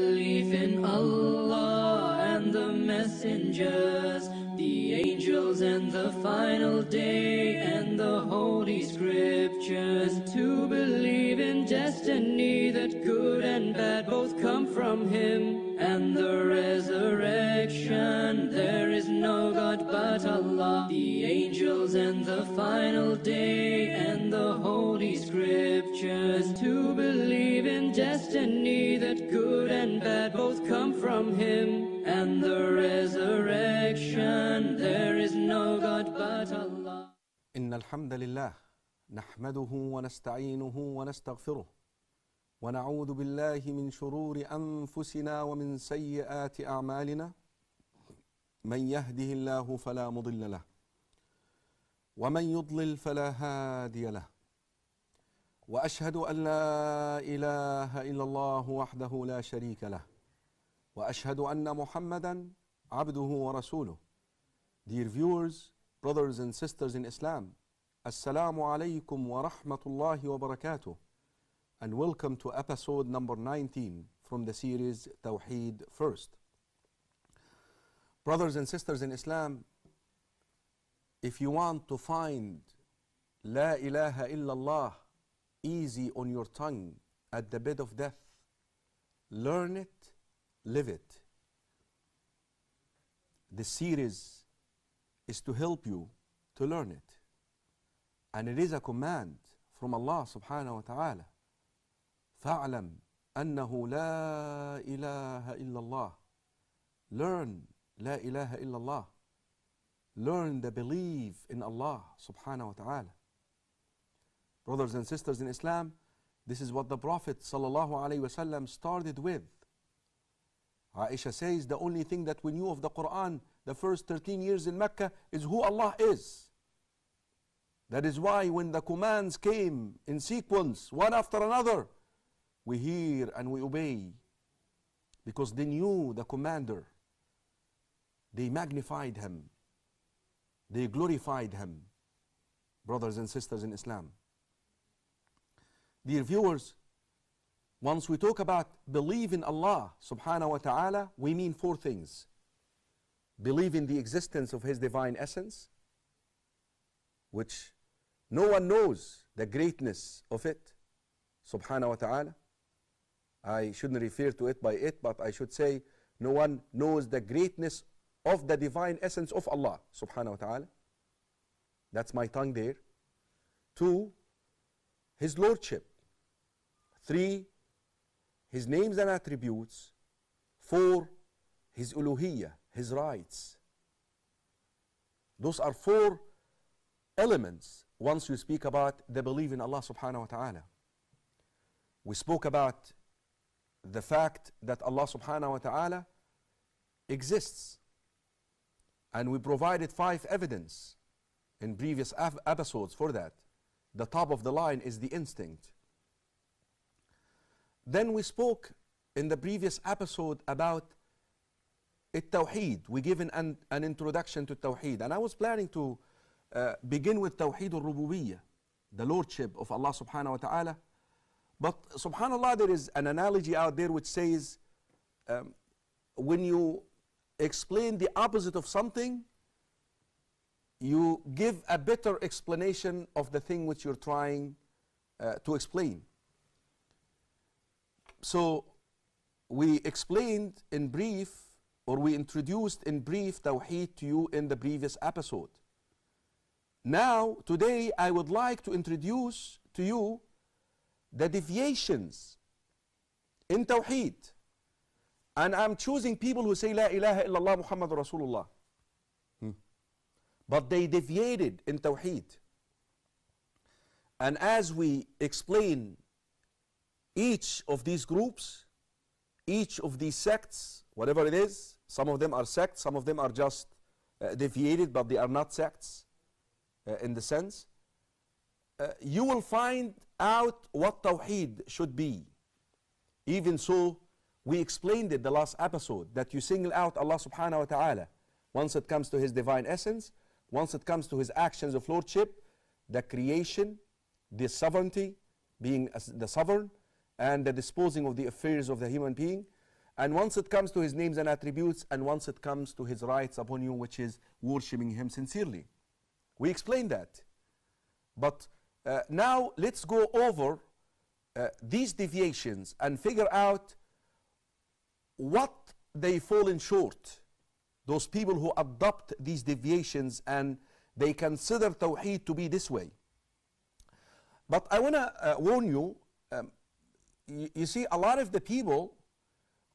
believe in Allah and the messengers, the angels and the final day and the holy scriptures. To believe in destiny that good and bad both come from Him and the resurrection. There is no God but Allah, the angels and the final day and the holy scriptures. To believe in destiny that good and bad both come from him and the resurrection there is no God but Allah إن الحمد لله نحمده ونستعينه ونستغفره ونعوذ بالله من شرور أنفسنا ومن سيئات أعمالنا من يهده الله فلا مضل له ومن يضلل فلا هادي له واشهد ان لا اله الا الله وحده لا شريك له واشهد ان محمدا عبده ورسوله Dear viewers, brothers and sisters in Islam, Assalamu alaikum wa rahmatullahi wa barakatuh, and welcome to episode number 19 from the series Tawheed First. Brothers and sisters in Islam, if you want to find La ilaha illallah easy on your tongue at the bed of death. Learn it, live it. The series is to help you to learn it. And it is a command from Allah subhanahu wa ta'ala. فَاعْلَمْ أَنَّهُ لَا إِلَهَ إِلَّا اللَّهِ Learn La ilaha illallah. Learn the belief in Allah subhanahu wa ta'ala. Brothers and sisters in Islam, this is what the Prophet ﷺ started with. Aisha says the only thing that we knew of the Quran the first 13 years in Mecca is who Allah is. That is why when the commands came in sequence, one after another, we hear and we obey. Because they knew the commander. They magnified him. They glorified him. Brothers and sisters in Islam. Dear viewers, once we talk about believe in Allah subhanahu wa ta'ala, we mean four things. Believe in the existence of His divine essence, which no one knows the greatness of it, subhanahu wa ta'ala. I shouldn't refer to it by it, but I should say no one knows the greatness of the divine essence of Allah, subhanahu wa ta'ala. That's my tongue there. Two, His Lordship. 3. His names and attributes. 4. His uluhiya, his rights. Those are four elements once you speak about the belief in Allah subhanahu wa ta'ala. We spoke about the fact that Allah subhanahu wa ta'ala exists. And we provided five evidence in previous episodes for that. The top of the line is the instinct. Then we spoke in the previous episode about Tawheed. We gave an, an introduction to Tawheed. And I was planning to uh, begin with Tawheed al-Rububiyyah, the Lordship of Allah subhanahu wa ta'ala. But subhanAllah, there is an analogy out there which says, um, when you explain the opposite of something, you give a better explanation of the thing which you're trying uh, to explain. So we explained in brief or we introduced in brief Tawheed to you in the previous episode. Now, today I would like to introduce to you the deviations in Tawheed. And I'm choosing people who say La ilaha illallah Muhammad Rasulullah. Hmm. But they deviated in Tawheed. And as we explain each of these groups, each of these sects, whatever it is, some of them are sects, some of them are just uh, deviated, but they are not sects uh, in the sense. Uh, you will find out what Tawheed should be. Even so, we explained it the last episode that you single out Allah subhanahu wa ta'ala once it comes to His divine essence, once it comes to His actions of Lordship, the creation, the sovereignty, being the sovereign, and the disposing of the affairs of the human being. And once it comes to his names and attributes, and once it comes to his rights upon you, which is worshipping him sincerely. We explain that. But uh, now let's go over uh, these deviations and figure out what they fall in short. Those people who adopt these deviations and they consider Tawheed to be this way. But I want to uh, warn you um, you, see, a lot of the people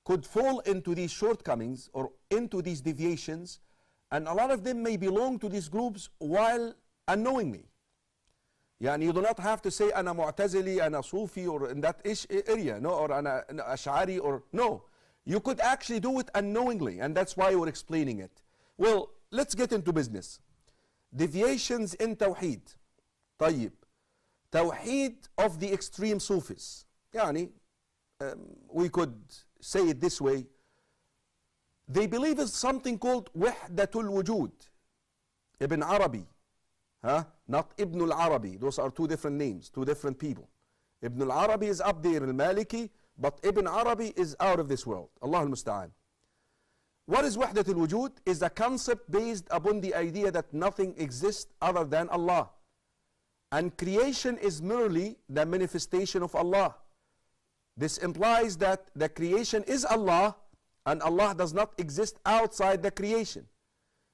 could fall into these shortcomings or into these deviations, and a lot of them may belong to these groups while unknowingly. and you do not have to say Ana معتزلي Ana Sufi, or in that ish area no or Ana Ashari, or no you could actually do it unknowingly and that's why we're explaining it well let's get into business deviations in Tawhid. طيب توحيد of the extreme Sufis Yani, um, we could say it this way. They believe in something called Wahdatul Wujud. Ibn Arabi, huh? not Ibn al-Arabi. Those are two different names, two different people. Ibn al-Arabi is up there, al-Maliki, but Ibn Arabi is out of this world. Allah al-Musta'an. What is Wahdat al-Wujud? Is a concept based upon the idea that nothing exists other than Allah. And creation is merely the manifestation of Allah. This implies that the creation is Allah and Allah does not exist outside the creation.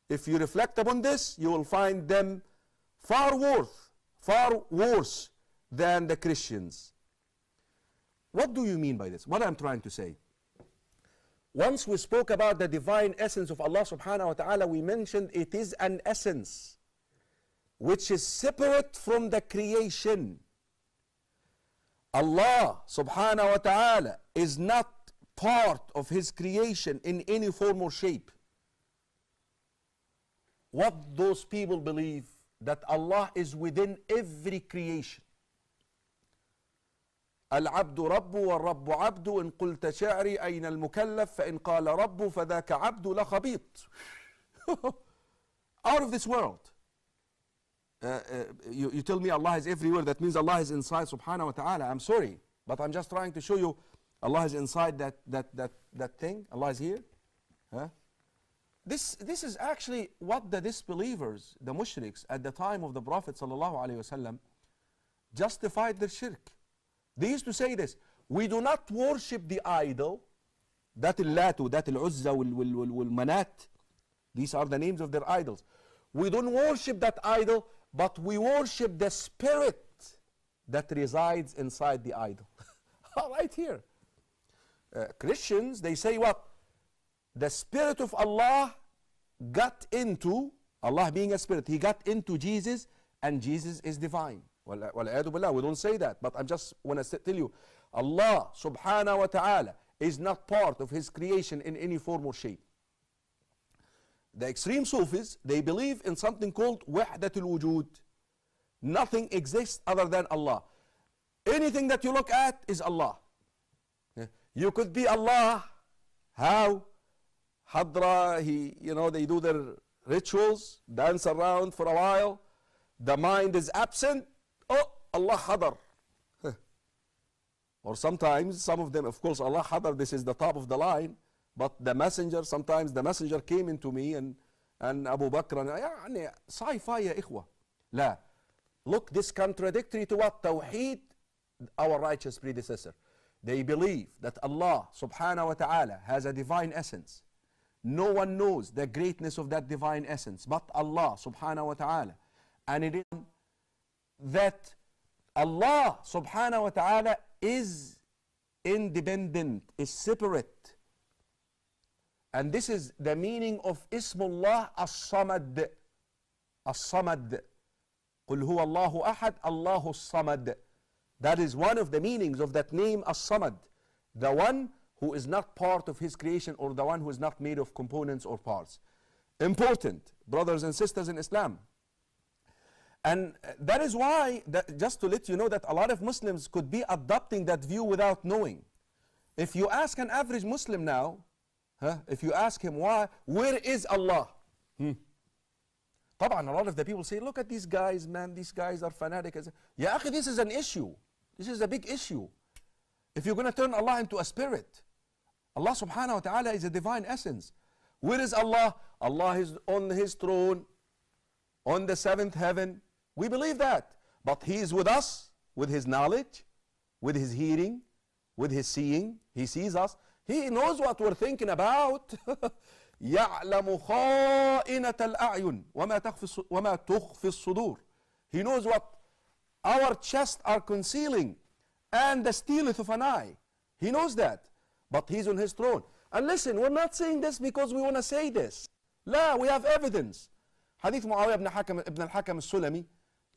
If you reflect upon this, you will find them far worse, far worse than the Christians. What do you mean by this? What I'm trying to say. Once we spoke about the divine essence of Allah subhanahu wa ta'ala, we mentioned it is an essence which is separate from the creation. Allah subhanahu wa ta'ala is not part of his creation in any form or shape. What those people believe that Allah is within every creation. العبد رب والرب عبد إن قلت شعري أين المكلف فإن قال رب فذاك عبد لخبيط. Out of this world. Uh, uh, you, you tell me Allah is everywhere, that means Allah is inside subhanahu wa ta'ala. I'm sorry, but I'm just trying to show you Allah is inside that, that, that, that thing. Allah is here. Huh? This, this is actually what the disbelievers, the mushriks, at the time of the Prophet وسلم, justified their shirk. They used to say this We do not worship the idol, that al-Lat, that al-Uzza, wal-Manat. These are the names of their idols. We don't worship that idol but we worship the spirit that resides inside the idol. right here. Uh, Christians, they say what? The spirit of Allah got into, Allah being a spirit, he got into Jesus and Jesus is divine. Well, We don't say that, but I'm just want to tell you Allah subhanahu wa ta'ala is not part of his creation in any form or shape the extreme Sufis, they believe in something called waḥdat Wujud. Nothing exists other than Allah. Anything that you look at is Allah. You could be Allah. How? Hadra, he, you know, they do their rituals, dance around for a while. The mind is absent. Oh, Allah Hadar. or sometimes, some of them, of course, Allah Hadar, this is the top of the line. But the messenger, sometimes the messenger came into me and, and Abu Bakr and, يعني and fi يا إخوة. لا. Look, this contradictory to what? Tawheed, our righteous predecessor. They believe that Allah subhanahu wa ta'ala has a divine essence. No one knows the greatness of that divine essence but Allah subhanahu wa ta'ala. And it is that Allah subhanahu wa ta'ala is independent, is separate and this is the meaning of Ismullah as-Samad. As-Samad. قل هو الله أحد الله الصمد. That is one of the meanings of that name as-Samad. The one who is not part of his creation or the one who is not made of components or parts. Important, brothers and sisters in Islam. And that is why, that just to let you know that a lot of Muslims could be adopting that view without knowing. If you ask an average Muslim now, Huh? If you ask him why, where is Allah? Hmm. طبعا a lot of the people say, look at these guys, man, these guys are fanatic. Ya أخي, this is an issue. This is a big issue. If you're going to turn Allah into a spirit, Allah subhanahu wa ta'ala is a divine essence. Where is Allah? Allah is on his throne, on the seventh heaven. We believe that. But he is with us, with his knowledge, with his hearing, with his seeing. He sees us. He knows what we're thinking about. يعلم خائنة الأعين وما تخفي وما تخفي الصدور. He knows what our chests are concealing and the stealeth of an eye. He knows that. But he's on his throne. And listen, we're not saying this because we want to say this. لا, we have evidence. حديث معاوية بن حكم ابن الحكم السلمي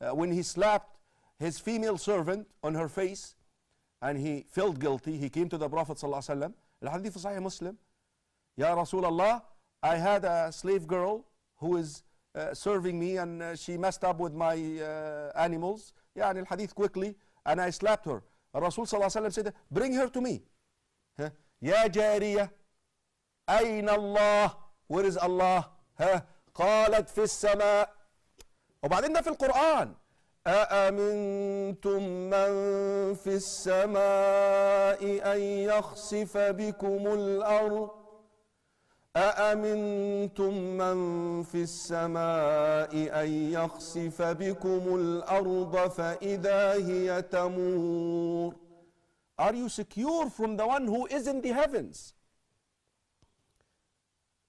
uh, when he slapped his female servant on her face and he felt guilty, he came to the Prophet صلى الله عليه وسلم الحديث في صحيح مسلم يا رسول الله I had a slave girl who is uh, serving me and uh, she messed up with my uh, animals يعني الحديث quickly and I slapped her الرسول صلى الله عليه وسلم said bring her to me يا جارية أين الله where is الله ها قالت في السماء وبعدين ده في القرآن أأمنتم من في السماء أن يخسف بكم الأرض أأمنتم من في السماء أن يخسف بكم الأرض فإذا هي تمور Are you secure from the one who is in the heavens?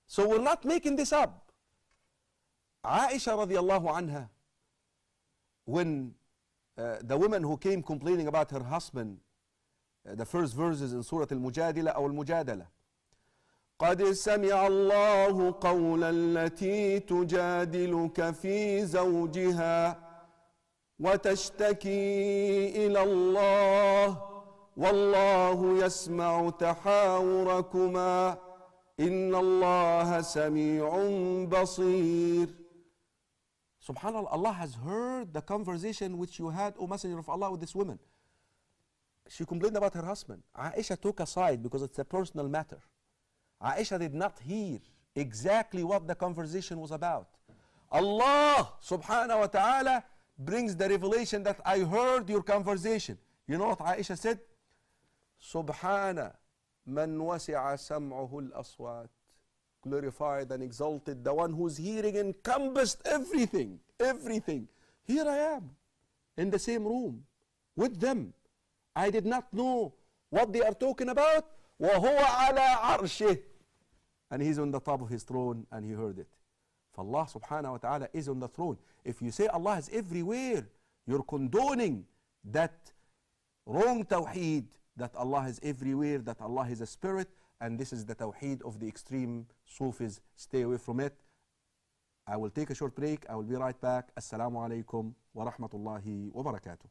So we're not making this up. عائشة رضي الله عنها when uh, the woman who came complaining about her husband, uh, the first verses in Surah Al-Mujadila or Al-Mujadala. قد سمع الله قول التي تجادلك في زوجها وتشتكي إلى الله والله يسمع تحاوركما إن الله سميع بصير Subhanallah, Allah has heard the conversation which you had, O Messenger of Allah, with this woman. She complained about her husband. Aisha took a side because it's a personal matter. Aisha did not hear exactly what the conversation was about. Allah subhanahu wa ta'ala brings the revelation that I heard your conversation. You know what Aisha said? Subhana man wasi'a sam'uhu al-aswat glorified and exalted, the one whose hearing encompassed everything, everything. Here I am in the same room with them. I did not know what they are talking about. And he's on the top of his throne and he heard it. Allah subhanahu wa ta'ala is on the throne. If you say Allah is everywhere, you're condoning that wrong tawheed that Allah is everywhere, that Allah is a spirit, and this is the tawheed of the extreme Sufis. Stay away from it. I will take a short break. I will be right back. Assalamu alaikum wa rahmatullahi wa barakatuh.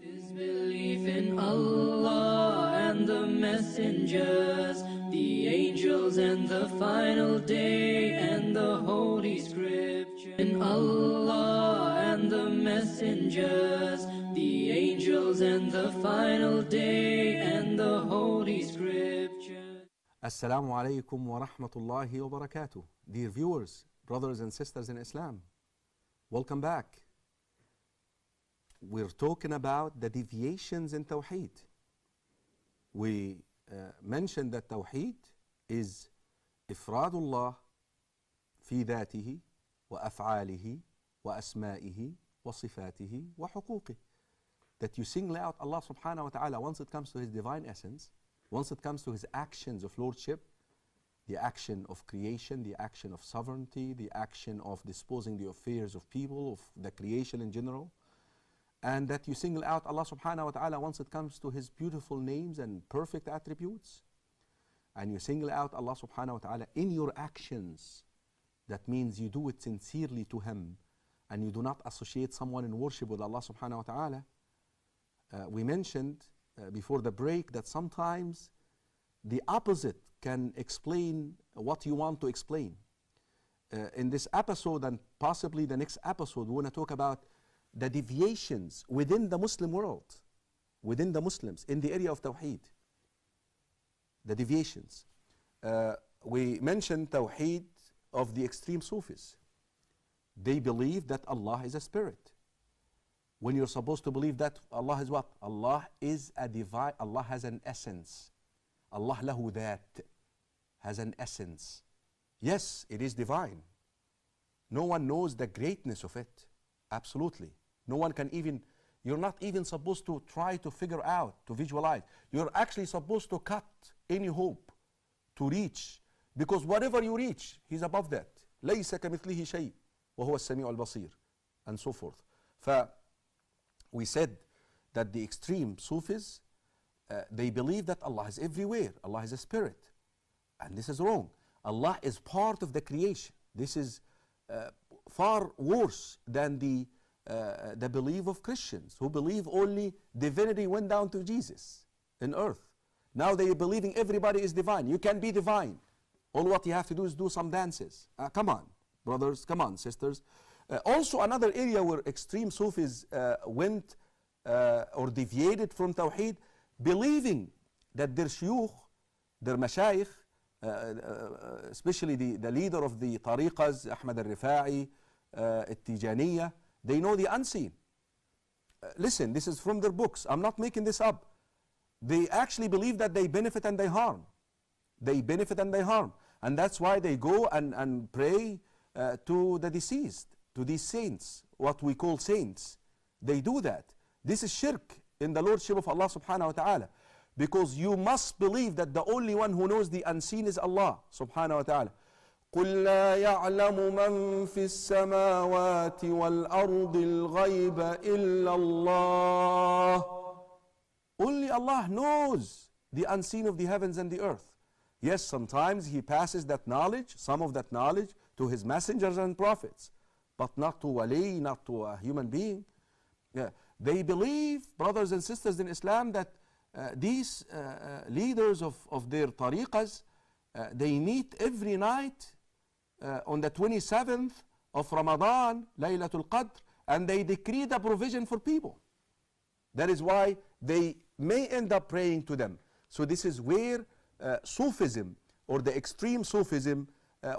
His belief in Allah and the messengers, the angels and the final day and the holy scripture. In Allah and the messengers, the angels and the final day and the holy scripture. Assalamu alaykum wa rahmatullahi wa barakatuh. Dear viewers, brothers and sisters in Islam, welcome back. We're talking about the deviations in Tawheed. We uh, mentioned that Tawheed is wa الله wa ذاته وأفعاله وأسمائه وصفاته وحقوقه. That you single out Allah subhanahu wa ta'ala once it comes to His divine essence once it comes to his actions of lordship, the action of creation, the action of sovereignty, the action of disposing the affairs of people, of the creation in general, and that you single out Allah subhanahu wa ta'ala once it comes to His beautiful names and perfect attributes, and you single out Allah subhanahu wa ta'ala in your actions. That means you do it sincerely to Him, and you do not associate someone in worship with Allah subhanahu wa ta'ala. Uh, we mentioned uh, before the break that sometimes the opposite can explain what you want to explain. Uh, in this episode and possibly the next episode, we want to talk about the deviations within the Muslim world, within the Muslims, in the area of Tawheed. The deviations. Uh, we mentioned Tawheed of the extreme Sufis. They believe that Allah is a spirit when you're supposed to believe that Allah is what? Allah is a divine, Allah has an essence. Allah lahu that has an essence. Yes, it is divine. No one knows the greatness of it. Absolutely. No one can even, you're not even supposed to try to figure out, to visualize. You're actually supposed to cut any hope to reach. Because whatever you reach, He's above that. ليس كمثله شيء وهو السميع البصير and so forth. ف we said that the extreme Sufis, uh, they believe that Allah is everywhere, Allah is a spirit. And this is wrong. Allah is part of the creation. This is uh, far worse than the, uh, the belief of Christians who believe only divinity went down to Jesus in earth. Now they are believing everybody is divine. You can be divine. All what you have to do is do some dances. Uh, come on, brothers, come on, sisters. Uh, also, another area where extreme Sufis uh, went uh, or deviated from Tawheed, believing that their shuyukh, their mashayikh, uh, uh, especially the, the leader of the tariqas, Ahmad al-Rifa'i, uh, al-Tijaniya, they know the unseen. listen, this is from their books. I'm not making this up. They actually believe that they benefit and they harm. They benefit and they harm. And that's why they go and, and pray uh, to the deceased to these saints, what we call saints. They do that. This is shirk in the Lordship of Allah subhanahu wa ta'ala. Because you must believe that the only one who knows the unseen is Allah subhanahu wa ta'ala. قل لا يعلم من في السماوات والأرض الغيب إلا الله Only Allah knows the unseen of the heavens and the earth. Yes, sometimes He passes that knowledge, some of that knowledge, to His messengers and prophets but not to wali, not to a human being. Yeah. They believe, brothers and sisters in Islam, that uh, these uh, uh leaders of, of their tariqas, uh, they meet every night uh, on the 27th of Ramadan, Laylatul Qadr, and they decree the provision for people. That is why they may end up praying to them. So this is where uh, Sufism or the extreme Sufism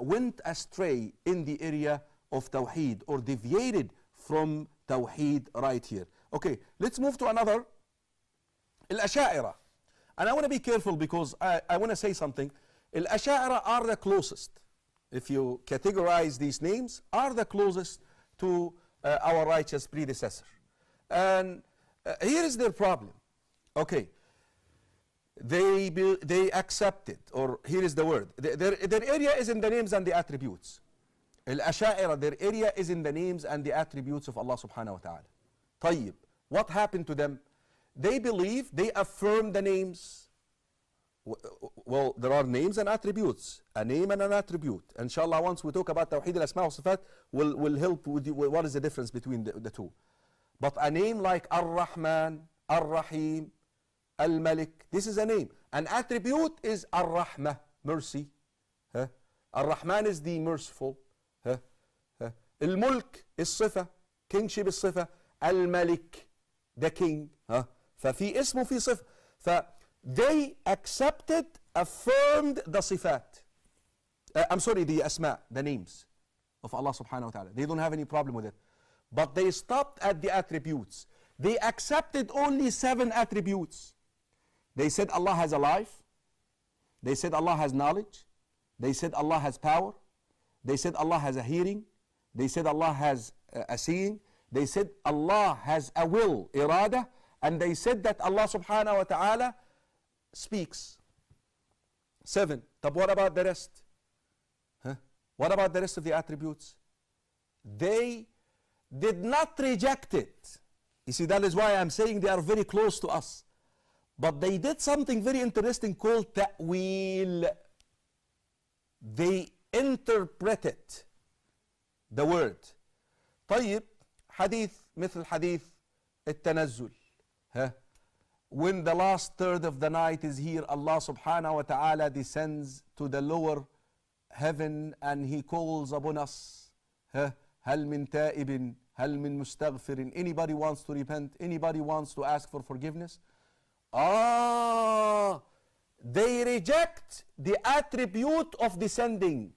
went astray in the area of Tawheed or deviated from Tawheed right here. Okay, let's move to another, Al-Asha'ira. And I want to be careful because I, I want to say something. Al-Asha'ira are the closest, if you categorize these names, are the closest to uh, our righteous predecessor. And uh, here is their problem. Okay, they, they it, or here is the word. their, their area is in the names and the attributes. الأشاعرة their area is in the names and the attributes of Allah subhanahu wa ta'ala طيب what happened to them they believe they affirm the names well there are names and attributes a name and an attribute inshallah once we talk about tawheed al-asma wa sifat will will help with you, what is the difference between the, the two but a name like ar-rahman ar-rahim al-malik this is a name an attribute is ar-rahmah mercy huh? ar-rahman is the merciful ها ها الملك الصفة كينجشيب الصفة الملك ده كينج ها ففي اسمه في صفة ف they accepted affirmed the صفات uh, I'm sorry the أسماء the names of Allah subhanahu wa ta'ala they don't have any problem with it but they stopped at the attributes they accepted only seven attributes they said Allah has a life they said Allah has knowledge they said Allah has power They said Allah has a hearing. They said Allah has a seeing. They said Allah has a will, irada. And they said that Allah subhanahu wa ta'ala speaks. Seven. But what about the rest? Huh? What about the rest of the attributes? They did not reject it. You see, that is why I'm saying they are very close to us. But they did something very interesting called ta'wil. They interpreted the word طيب حديث مثل حديث التنزل ها when the last third of the night is here Allah subhanahu wa ta'ala descends to the lower heaven and he calls upon us ها هل من تائب هل من مستغفر anybody wants to repent anybody wants to ask for forgiveness ah they reject the attribute of descending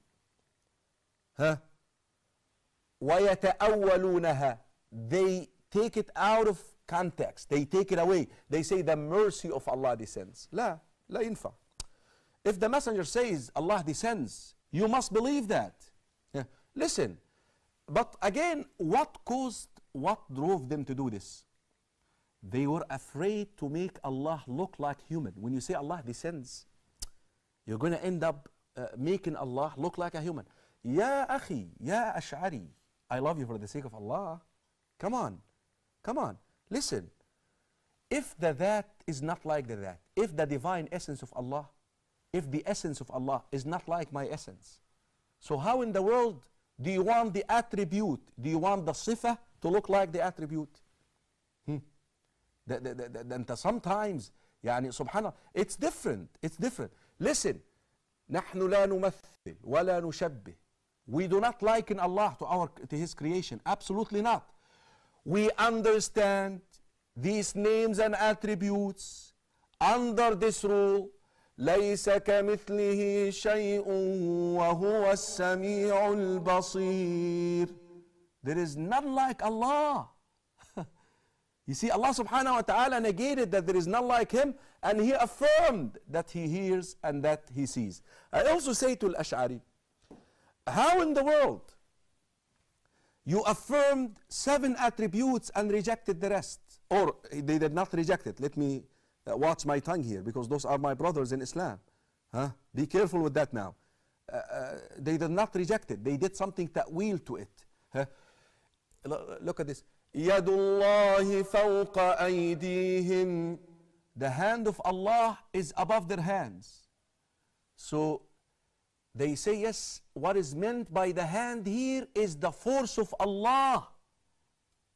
وَيَتَأَوَّلُونَهَا They take it out of context. They take it away. They say the mercy of Allah descends. لا لا ينفع. If the messenger says Allah descends, you must believe that. Yeah. Listen, but again, what caused, what drove them to do this? They were afraid to make Allah look like human. When you say Allah descends, you're going to end up uh, making Allah look like a human. يا أخي يا أشعري I love you for the sake of Allah come on come on listen if the that is not like the that if the divine essence of Allah if the essence of Allah is not like my essence so how in the world do you want the attribute do you want the sifa to look like the attribute hmm. ده, sometimes يعني سبحان الله it's different it's different listen نحن لا نمثل ولا نشبه We do not liken Allah to, our, to His creation. Absolutely not. We understand these names and attributes under this rule. ليس كمثله شيء وهو السميع البصير. There is not like Allah. you see, Allah subhanahu wa ta'ala negated that there is not like Him and He affirmed that He hears and that He sees. I also say to Al Ash'ari, how in the world you affirmed seven attributes and rejected the rest? Or they did not reject it. Let me uh, watch my tongue here because those are my brothers in Islam. Huh? Be careful with that now. Uh, uh, they did not reject it. They did something ta'wil to it. Huh? Look at this. The hand of Allah is above their hands. So they say, yes, what is meant by the hand here is the force of Allah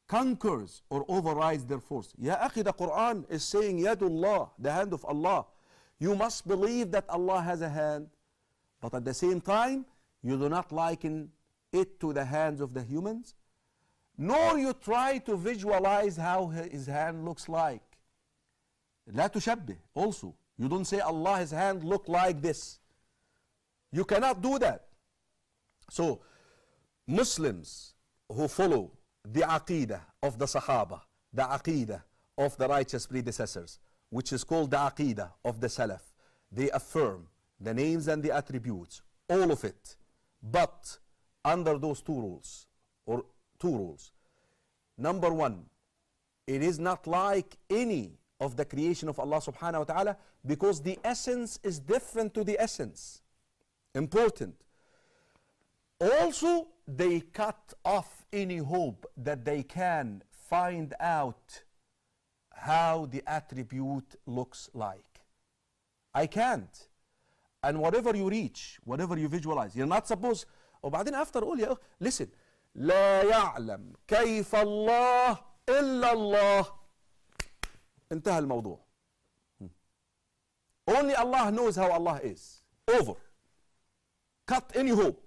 conquers or overrides their force. Ya akhi, the Quran is saying Yadullah, the hand of Allah. You must believe that Allah has a hand, but at the same time, you do not liken it to the hands of the humans, nor you try to visualize how his hand looks like. لا تشبه also. You don't say Allah, his hand look like this. You cannot do that. So, Muslims who follow the aqidah of the Sahaba, the aqidah of the righteous predecessors, which is called the aqidah of the Salaf, they affirm the names and the attributes, all of it, but under those two rules, or two rules. Number one, it is not like any of the creation of Allah subhanahu wa ta'ala because the essence is different to the essence important. Also, they cut off any hope that they can find out how the attribute looks like. I can't. And whatever you reach, whatever you visualize, you're not supposed. then oh, after all يا listen لا يعلم كيف الله إلا الله انتهى الموضوع. Hmm. Only Allah knows how Allah is. Over cut any hope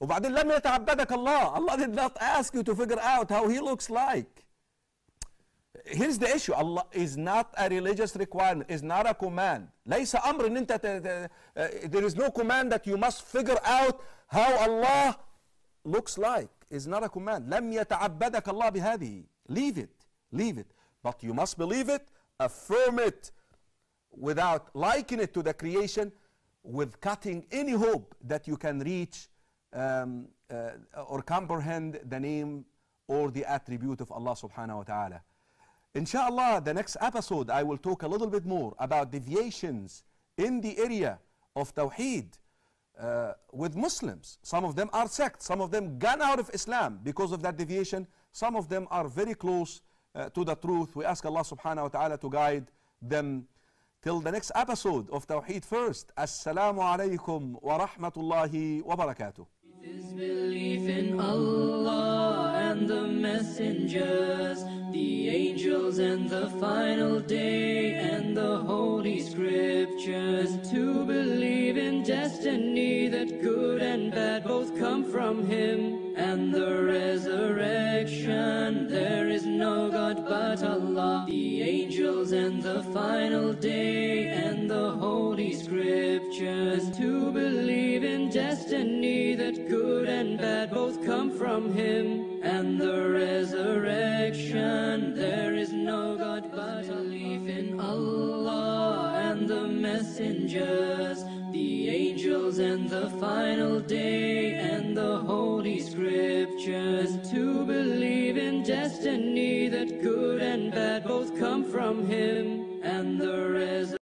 وبعدين لم يتعبدك الله Allah did not ask you to figure out how he looks like here's the issue Allah is not a religious requirement is not a command ليس أمر إن أنت ت, there is no command that you must figure out how Allah looks like is not a command لم يتعبدك الله بهذه leave it leave it but you must believe it affirm it without liking it to the creation with cutting any hope that you can reach um, uh, or comprehend the name or the attribute of Allah subhanahu wa ta'ala. Inshallah, the next episode I will talk a little bit more about deviations in the area of Tawheed uh, with Muslims. Some of them are sects, some of them gone out of Islam because of that deviation. Some of them are very close uh, to the truth. We ask Allah subhanahu wa ta'ala to guide them till the next episode of Tawheed First. Assalamu alaikum wa rahmatullahi wa barakatuh. His belief in Allah and the messengers, the angels and the final day and the holy scriptures. To believe in destiny that good and bad both come from him and the resurrection. There is no God but Allah, the angels and the final day and the holy scriptures. To believe destiny that good and bad both come from him and the resurrection there is no god but belief in allah and the messengers the angels and the final day and the holy scriptures to believe in destiny that good and bad both come from him and the resurrection